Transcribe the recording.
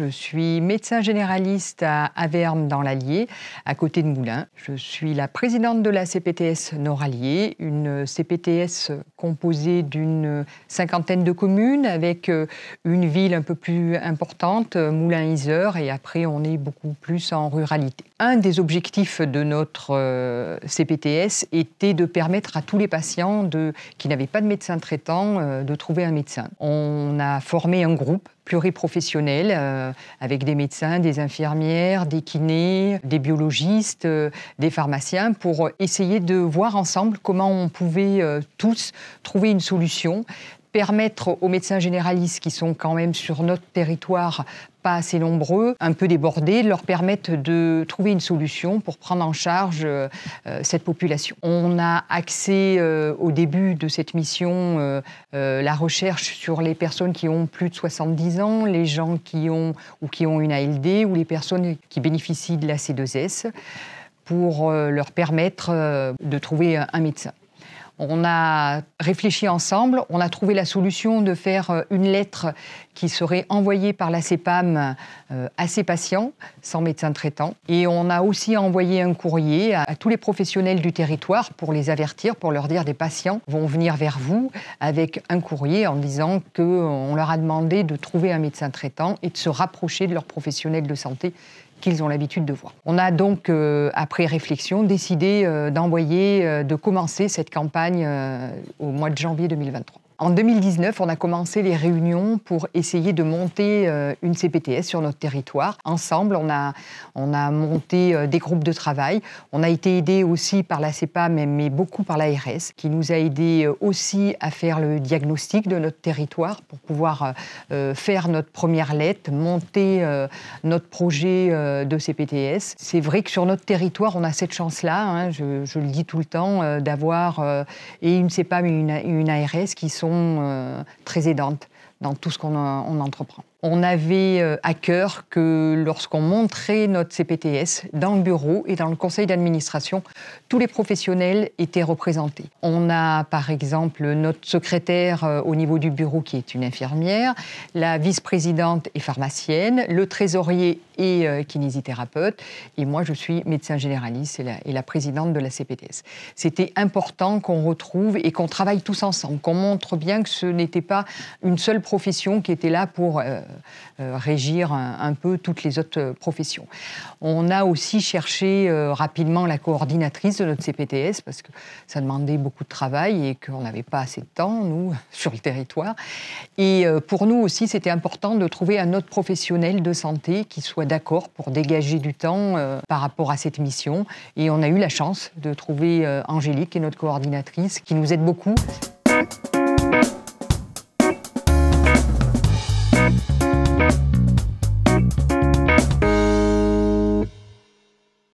Je suis médecin généraliste à averne dans l'Allier, à côté de Moulins. Je suis la présidente de la CPTS Nord-Allier, une CPTS composée d'une cinquantaine de communes avec euh, une ville un peu plus importante, Moulins-Isère, et après on est beaucoup plus en ruralité un des objectifs de notre euh, CPTS était de permettre à tous les patients qui n'avaient pas de médecin traitant euh, de trouver un médecin. On a formé un groupe pluriprofessionnel euh, avec des médecins, des infirmières, des kinés, des biologistes, des pharmaciens pour essayer de voir ensemble comment on pouvait tous trouver une solution permettre aux médecins généralistes, qui sont quand même sur notre territoire pas assez nombreux, un peu débordés, de leur permettre de trouver une solution pour prendre en charge euh, euh, cette population. On a axé euh, au début de cette mission la recherche sur les personnes qui ont plus de 70 ans, les gens qui ont ou qui ont une ALD ou les personnes qui bénéficient de la C2S pour leur permettre de trouver un médecin. On a réfléchi ensemble, on a trouvé la solution de faire euh, une lettre qui serait envoyée par la CEPAM euh, à ces patients, sans médecin traitant. Et on a aussi envoyé un courrier à tous les professionnels du territoire pour les avertir, pour leur dire des patients vont venir vers vous avec un courrier en disant qu'on leur a demandé de trouver un médecin traitant et de se rapprocher de leur professionnel de santé qu'ils ont l'habitude de voir. On a donc, euh, après réflexion, décidé euh, d'envoyer, euh, de commencer cette campagne au mois de janvier 2023. En 2019, on a commencé les réunions pour essayer de monter euh, une CPTS sur notre territoire. Ensemble, on a, on a monté euh, des groupes de travail. On a été aidé aussi par la CEPAM, mais, beaucoup par l'ARS, qui nous a aidé euh, aussi à faire le diagnostic de notre territoire pour pouvoir faire notre première lettre, monter notre projet de CPTS. C'est vrai que sur notre territoire, on a cette chance-là, hein, je, le dis tout le temps, d'avoir une CEPAM et une, une ARS qui sont euh, très aidantes dans tout ce qu'on euh, entreprend on avait euh, à cœur que lorsqu'on montrait notre CPTS dans le bureau et dans le conseil d'administration, tous les professionnels étaient représentés. On a par exemple notre secrétaire euh, au niveau du bureau qui est une infirmière, la vice-présidente est pharmacienne, le trésorier est euh, kinésithérapeute et moi je suis médecin généraliste et la, et la présidente de la CPTS. C'était important qu'on retrouve et qu'on travaille tous ensemble, qu'on montre bien que ce n'était pas une seule profession qui était là pour... Euh, euh, régir un, peu toutes les autres professions. On a aussi cherché euh, rapidement la coordinatrice de notre CPTS parce que ça demandait beaucoup de travail et qu'on n'avait pas assez de temps, nous, sur le territoire. Et pour nous aussi, c'était important de trouver un autre professionnel de santé qui soit d'accord pour dégager du temps par rapport à cette mission. Et on a eu la chance de trouver Angélique, qui est notre coordinatrice, qui nous aide beaucoup.